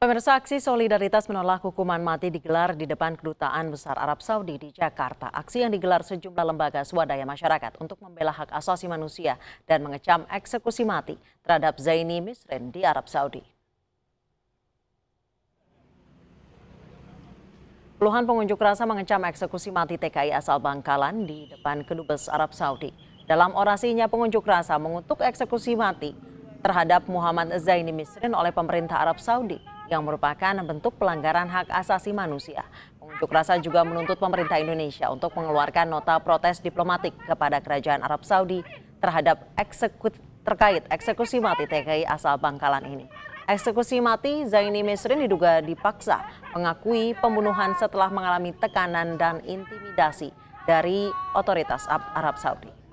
Pemirsa aksi solidaritas menolak hukuman mati digelar di depan kedutaan besar Arab Saudi di Jakarta. Aksi yang digelar sejumlah lembaga swadaya masyarakat untuk membela hak asasi manusia dan mengecam eksekusi mati terhadap Zaini Misrin di Arab Saudi. Puluhan pengunjuk rasa mengecam eksekusi mati TKI asal Bangkalan di depan kedubes Arab Saudi. Dalam orasinya pengunjuk rasa mengutuk eksekusi mati terhadap Muhammad Zaini Misrin oleh pemerintah Arab Saudi yang merupakan bentuk pelanggaran hak asasi manusia. Pengunjuk rasa juga menuntut pemerintah Indonesia untuk mengeluarkan nota protes diplomatik kepada Kerajaan Arab Saudi terhadap eksekut terkait eksekusi mati TKI asal Bangkalan ini. Eksekusi mati Zaini Mesrin diduga dipaksa mengakui pembunuhan setelah mengalami tekanan dan intimidasi dari otoritas Arab Saudi.